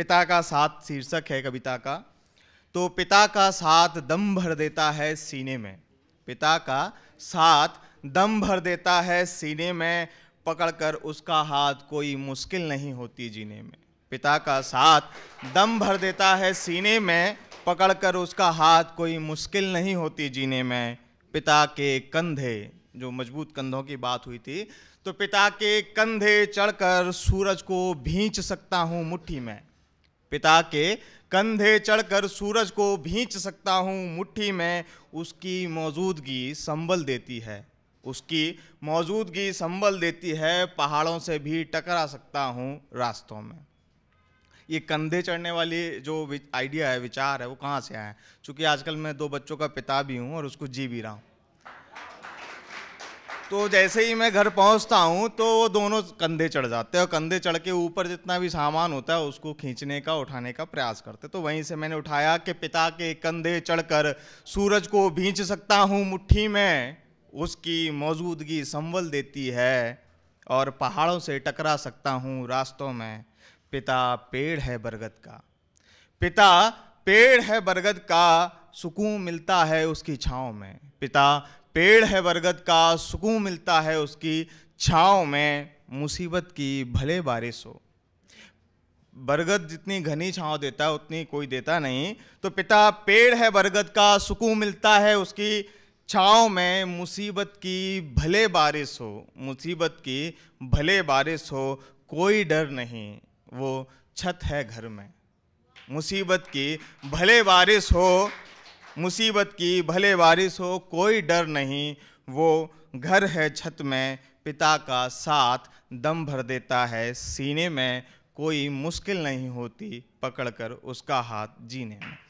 पिता का साथ शीर्षक है कविता का तो पिता का साथ दम भर देता है सीने में पिता का साथ दम भर देता है सीने में पकड़कर उसका हाथ कोई मुश्किल नहीं होती जीने में पिता का साथ दम भर देता है सीने में पकड़कर उसका हाथ कोई मुश्किल नहीं होती जीने में पिता के कंधे जो मजबूत कंधों की बात हुई थी तो पिता के कंधे चढ़कर सूरज को भींच सकता हूँ मुट्ठी में पिता के कंधे चढ़कर सूरज को भींच सकता हूँ मुट्ठी में उसकी मौजूदगी संबल देती है उसकी मौजूदगी संबल देती है पहाड़ों से भी टकरा सकता हूँ रास्तों में ये कंधे चढ़ने वाली जो आइडिया है विचार है वो कहाँ से आए चूँकि आजकल मैं दो बच्चों का पिता भी हूँ और उसको जी भी रहा हूँ तो जैसे ही मैं घर पहुंचता हूं तो वो दोनों कंधे चढ़ जाते हैं और कंधे चढ़ के ऊपर जितना भी सामान होता है उसको खींचने का उठाने का प्रयास करते तो वहीं से मैंने उठाया कि पिता के कंधे चढ़कर सूरज को भींच सकता हूं मुट्ठी में उसकी मौजूदगी संभल देती है और पहाड़ों से टकरा सकता हूँ रास्तों में पिता पेड़ है बरगद का पिता पेड़ है बरगद का सुकून मिलता है उसकी छाँव में पिता पेड़ है बरगद का सुकून मिलता है उसकी छाँव में मुसीबत की भले बारिश हो बरगद जितनी घनी छाँव देता है उतनी कोई देता नहीं तो पिता पेड़ है बरगद का सुकून मिलता है उसकी छाँव में मुसीबत की भले बारिश हो मुसीबत की भले बारिश हो कोई डर नहीं वो छत है घर में मुसीबत की भले बारिश हो मुसीबत की भले बारिश हो कोई डर नहीं वो घर है छत में पिता का साथ दम भर देता है सीने में कोई मुश्किल नहीं होती पकड़कर उसका हाथ जीने में